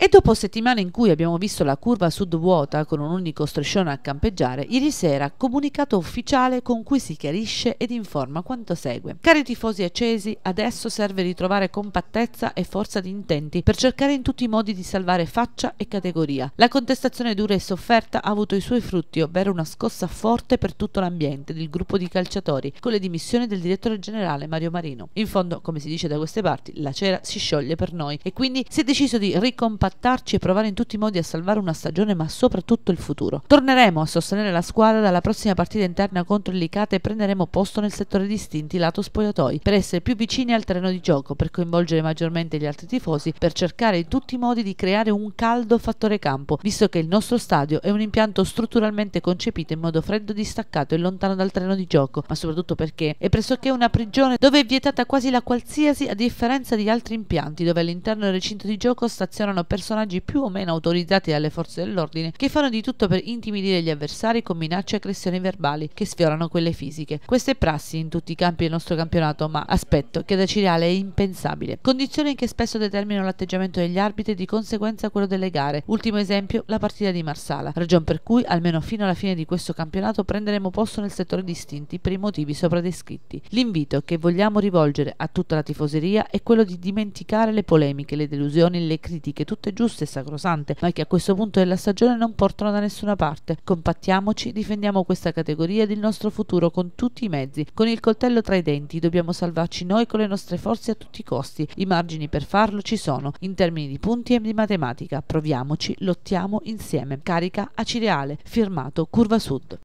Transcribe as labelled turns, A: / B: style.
A: E dopo settimane in cui abbiamo visto la curva sud vuota con un unico striscione a campeggiare, ieri sera comunicato ufficiale con cui si chiarisce ed informa quanto segue. Cari tifosi accesi, adesso serve ritrovare compattezza e forza di intenti per cercare in tutti i modi di salvare faccia e categoria. La contestazione dura e sofferta ha avuto i suoi frutti, ovvero una scossa forte per tutto l'ambiente del gruppo di calciatori, con le dimissioni del direttore generale Mario Marino. In fondo, come si dice da queste parti, la cera si scioglie per noi e quindi si è deciso di ricompattare impattarci e provare in tutti i modi a salvare una stagione ma soprattutto il futuro. Torneremo a sostenere la squadra dalla prossima partita interna contro il Licata e prenderemo posto nel settore distinti lato spogliatoi per essere più vicini al terreno di gioco, per coinvolgere maggiormente gli altri tifosi, per cercare in tutti i modi di creare un caldo fattore campo, visto che il nostro stadio è un impianto strutturalmente concepito in modo freddo, distaccato e lontano dal terreno di gioco, ma soprattutto perché è pressoché una prigione dove è vietata quasi la qualsiasi a differenza di altri impianti dove all'interno del recinto di gioco stazionano persone personaggi più o meno autorizzati dalle forze dell'ordine che fanno di tutto per intimidire gli avversari con minacce e aggressioni verbali che sfiorano quelle fisiche. Queste prassi in tutti i campi del nostro campionato, ma aspetto che da Cireale è impensabile. Condizioni che spesso determinano l'atteggiamento degli arbitri e di conseguenza quello delle gare. Ultimo esempio, la partita di Marsala, ragion per cui almeno fino alla fine di questo campionato prenderemo posto nel settore distinti per i motivi sopra descritti. L'invito che vogliamo rivolgere a tutta la tifoseria è quello di dimenticare le polemiche, le delusioni, le critiche, tutte assolutamente giusto e sacrosante, ma che a questo punto della stagione non portano da nessuna parte. Compattiamoci, difendiamo questa categoria ed il nostro futuro con tutti i mezzi, con il coltello tra i denti, dobbiamo salvarci noi con le nostre forze a tutti i costi. I margini per farlo ci sono, in termini di punti e di matematica. Proviamoci, lottiamo insieme. Carica Acireale, firmato Curva Sud.